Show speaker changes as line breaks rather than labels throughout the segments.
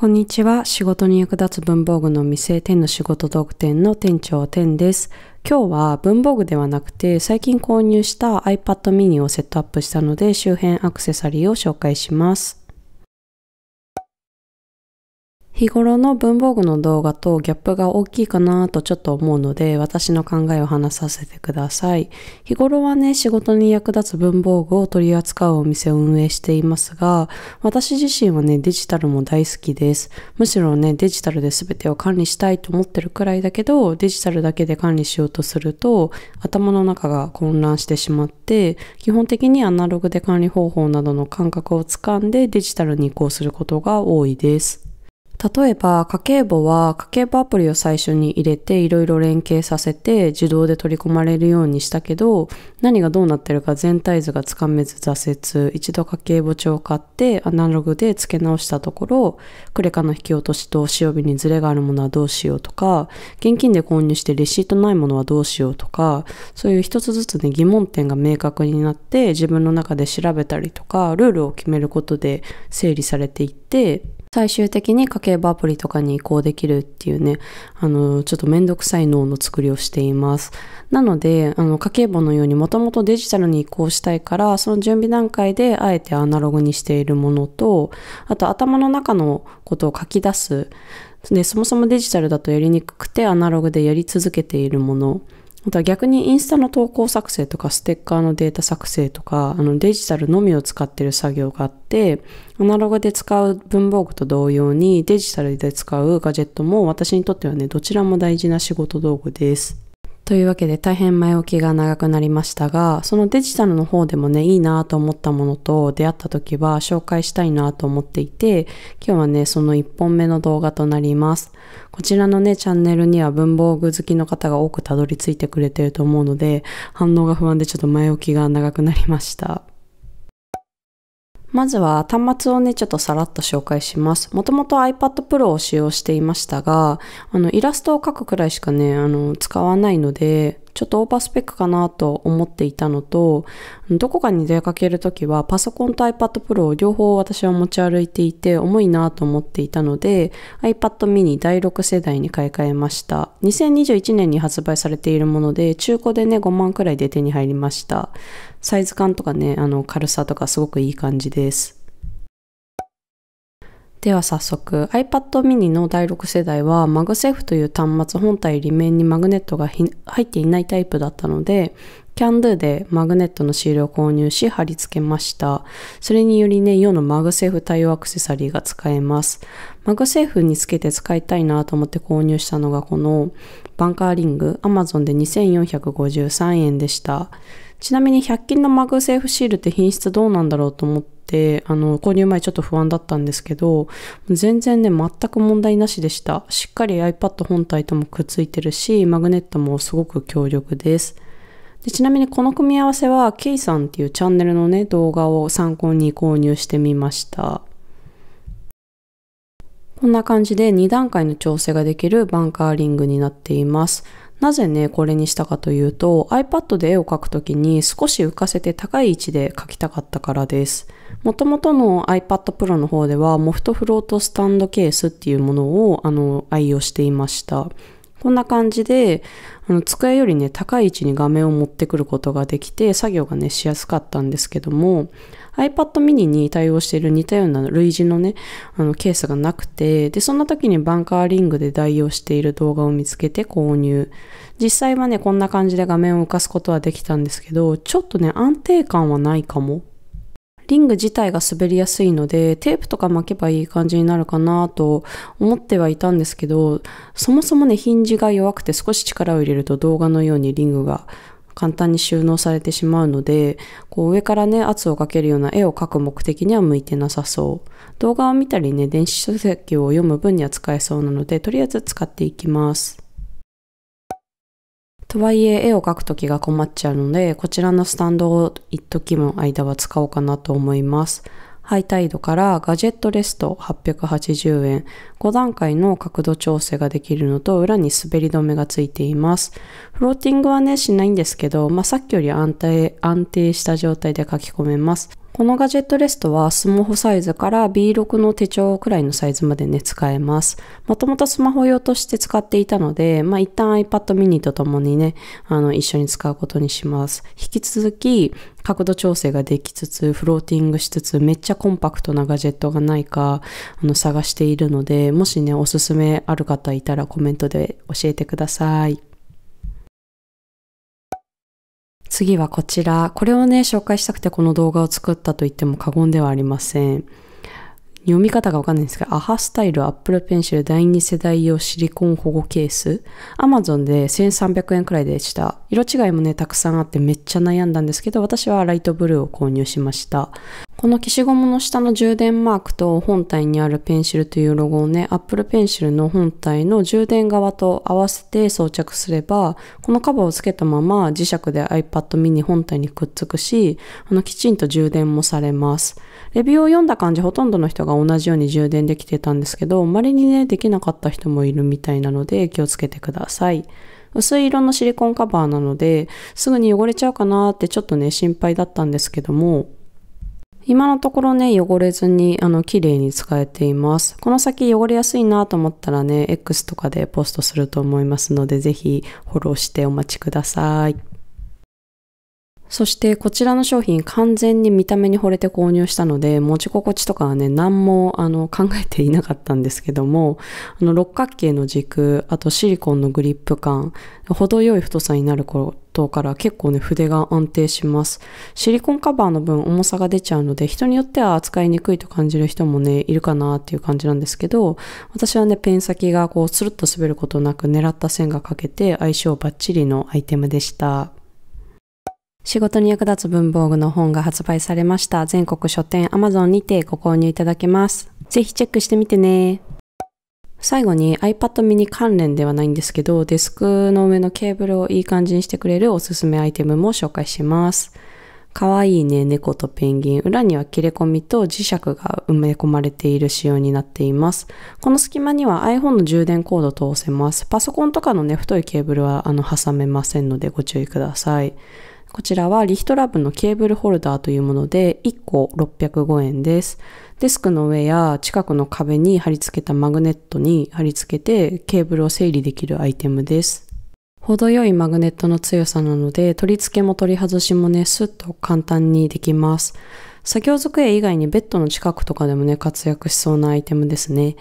こんにちは。仕事に役立つ文房具の店、天の仕事特典の店長天です。今日は文房具ではなくて、最近購入した iPad mini をセットアップしたので、周辺アクセサリーを紹介します。日頃の文房具の動画とギャップが大きいかなとちょっと思うので私の考えを話させてください。日頃はね、仕事に役立つ文房具を取り扱うお店を運営していますが、私自身はね、デジタルも大好きです。むしろね、デジタルで全てを管理したいと思ってるくらいだけど、デジタルだけで管理しようとすると頭の中が混乱してしまって、基本的にアナログで管理方法などの感覚をつかんでデジタルに移行することが多いです。例えば、家計簿は家計簿アプリを最初に入れていろいろ連携させて自動で取り込まれるようにしたけど、何がどうなってるか全体図がつかめず挫折、一度家計簿帳を買ってアナログで付け直したところ、クレカの引き落としと使用日にズレがあるものはどうしようとか、現金で購入してレシートないものはどうしようとか、そういう一つずつね疑問点が明確になって自分の中で調べたりとか、ルールを決めることで整理されていって、最終的に家計けばアプリとかに移行できるっていうね、あの、ちょっとめんどくさい脳の作りをしています。なので、あの、家計簿のようにもともとデジタルに移行したいから、その準備段階であえてアナログにしているものと、あと頭の中のことを書き出す。で、そもそもデジタルだとやりにくくてアナログでやり続けているもの。あとは逆にインスタの投稿作成とかステッカーのデータ作成とか、あのデジタルのみを使ってる作業があって、アナログで使う文房具と同様にデジタルで使うガジェットも私にとってはね、どちらも大事な仕事道具です。というわけで大変前置きが長くなりましたが、そのデジタルの方でもね、いいなと思ったものと出会った時は紹介したいなと思っていて、今日はね、その1本目の動画となります。こちらのね、チャンネルには文房具好きの方が多くたどり着いてくれてると思うので、反応が不安でちょっと前置きが長くなりました。まずは端末をね、ちょっとさらっと紹介します。もともと iPad Pro を使用していましたが、あの、イラストを描くくらいしかね、あの、使わないので、ちょっとオーバースペックかなと思っていたのと、どこかに出かけるときはパソコンと iPad Pro を両方私は持ち歩いていて重いなと思っていたので、iPad mini 第6世代に買い替えました。2021年に発売されているもので、中古でね、5万くらいで手に入りました。サイズ感とかね、あの軽さとかすごくいい感じです。では早速 iPad mini の第6世代はマグセーフという端末本体裏面にマグネットが入っていないタイプだったので CanDo でマグネットのシールを購入し貼り付けました。それによりね、世のマグセーフ対応アクセサリーが使えます。マグセーフにつけて使いたいなと思って購入したのがこのバンカーリング Amazon で2453円でした。ちなみに100均のマグセーフシールって品質どうなんだろうと思って、あの、購入前ちょっと不安だったんですけど、全然ね、全く問題なしでした。しっかり iPad 本体ともくっついてるし、マグネットもすごく強力です。でちなみにこの組み合わせは、K さんっていうチャンネルのね、動画を参考に購入してみました。こんな感じで2段階の調整ができるバンカーリングになっています。なぜね、これにしたかというと、iPad で絵を描くときに少し浮かせて高い位置で描きたかったからです。もともとの iPad Pro の方では、モフトフロートスタンドケースっていうものをあの愛用していました。こんな感じで、あの机よりね、高い位置に画面を持ってくることができて、作業がね、しやすかったんですけども、iPad mini に対応している似たような類似のね、あのケースがなくて、で、そんな時にバンカーリングで代用している動画を見つけて購入。実際はね、こんな感じで画面を浮かすことはできたんですけど、ちょっとね、安定感はないかもリング自体が滑りやすいので、テープとか巻けばいい感じになるかなと思ってはいたんですけど、そもそもね、ヒンジが弱くて少し力を入れると動画のようにリングが簡単に収納されてしまうので、こう上からね、圧をかけるような絵を描く目的には向いてなさそう。動画を見たりね、電子書籍を読む分には使えそうなので、とりあえず使っていきます。とはいえ絵を描くときが困っちゃうので、こちらのスタンドを一時も間は使おうかなと思います。ハイタイドからガジェットレスト880円、5段階の角度調整ができるのと裏に滑り止めがついています。フローティングはね、しないんですけど、まあ、さっきより安定安定した状態で描き込めます。このガジェットレストはスマホサイズから B6 の手帳くらいのサイズまでね、使えます。もともとスマホ用として使っていたので、まあ、一旦 iPad mini とともにね、あの、一緒に使うことにします。引き続き、角度調整ができつつ、フローティングしつつ、めっちゃコンパクトなガジェットがないか、あの、探しているので、もしね、おすすめある方いたらコメントで教えてください。次はこちら。これをね、紹介したくてこの動画を作ったと言っても過言ではありません。読み方がわかんないんですけど、アハスタイルアップルペンシル第2世代用シリコン保護ケース。アマゾンで1300円くらいでした。色違いもね、たくさんあってめっちゃ悩んだんですけど、私はライトブルーを購入しました。この消しゴムの下の充電マークと本体にあるペンシルというロゴをね、Apple Pencil の本体の充電側と合わせて装着すれば、このカバーをつけたまま磁石で iPad mini 本体にくっつくし、あのきちんと充電もされます。レビューを読んだ感じほとんどの人が同じように充電できてたんですけど、稀にね、できなかった人もいるみたいなので気をつけてください。薄い色のシリコンカバーなので、すぐに汚れちゃうかなーってちょっとね、心配だったんですけども、今のところね、汚れずに、あの、綺麗に使えています。この先汚れやすいなと思ったらね、X とかでポストすると思いますので、ぜひフォローしてお待ちください。そしてこちらの商品完全に見た目に惚れて購入したので持ち心地とかはね何もあの考えていなかったんですけどもあの六角形の軸あとシリコンのグリップ感程よい太さになることから結構ね筆が安定しますシリコンカバーの分重さが出ちゃうので人によっては扱いにくいと感じる人もねいるかなっていう感じなんですけど私はねペン先がこうスルッと滑ることなく狙った線が描けて相性バッチリのアイテムでした仕事に役立つ文房具の本が発売されました。全国書店 Amazon にてご購入いただけます。ぜひチェックしてみてね。最後に iPad mini 関連ではないんですけど、デスクの上のケーブルをいい感じにしてくれるおすすめアイテムも紹介します。かわいいね、猫とペンギン。裏には切れ込みと磁石が埋め込まれている仕様になっています。この隙間には iPhone の充電コード通せます。パソコンとかのね、太いケーブルはあの挟めませんのでご注意ください。こちらはリヒトラブのケーブルホルダーというもので、1個605円です。デスクの上や近くの壁に貼り付けたマグネットに貼り付けてケーブルを整理できるアイテムです。程よいマグネットの強さなので、取り付けも取り外しもね、スッと簡単にできます。作業机以外にベッドの近くとかでもね、活躍しそうなアイテムですね。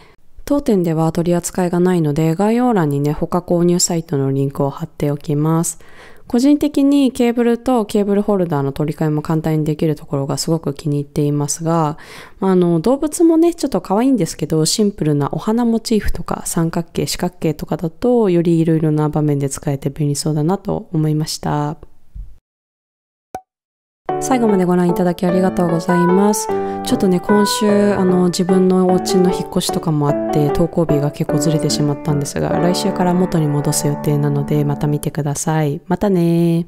当店では取り扱いがないので、概要欄にね、他購入サイトのリンクを貼っておきます。個人的にケーブルとケーブルホルダーの取り替えも簡単にできるところがすごく気に入っていますが、あの、動物もね、ちょっと可愛いんですけど、シンプルなお花モチーフとか三角形、四角形とかだと、より色々な場面で使えて便利そうだなと思いました。最後までご覧いただきありがとうございます。ちょっとね、今週、あの、自分のお家の引っ越しとかもあって、投稿日が結構ずれてしまったんですが、来週から元に戻す予定なので、また見てください。またね